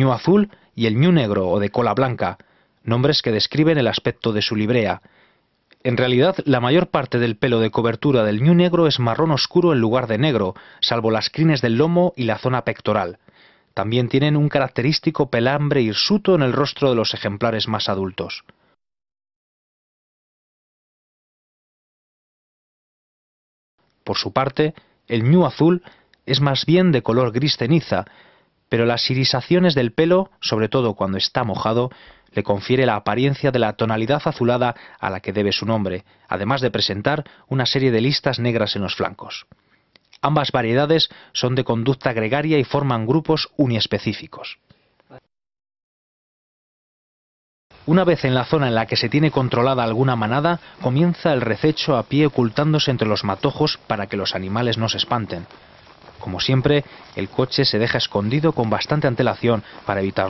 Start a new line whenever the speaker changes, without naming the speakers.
ñu azul y el ñu negro o de cola blanca, nombres que describen el aspecto de su librea. En realidad, la mayor parte del pelo de cobertura del ñu negro es marrón oscuro en lugar de negro, salvo las crines del lomo y la zona pectoral. También tienen un característico pelambre hirsuto en el rostro de los ejemplares más adultos.
Por su parte,
el ñu azul es más bien de color gris ceniza, pero las irisaciones del pelo, sobre todo cuando está mojado, le confiere la apariencia de la tonalidad azulada a la que debe su nombre, además de presentar una serie de listas negras en los flancos. Ambas variedades son de conducta gregaria y forman grupos uniespecíficos. Una vez en la zona en la que se tiene controlada alguna manada, comienza el rececho a pie ocultándose entre los matojos para que los animales no se espanten. Como siempre, el coche se deja escondido con bastante antelación
para evitarlo.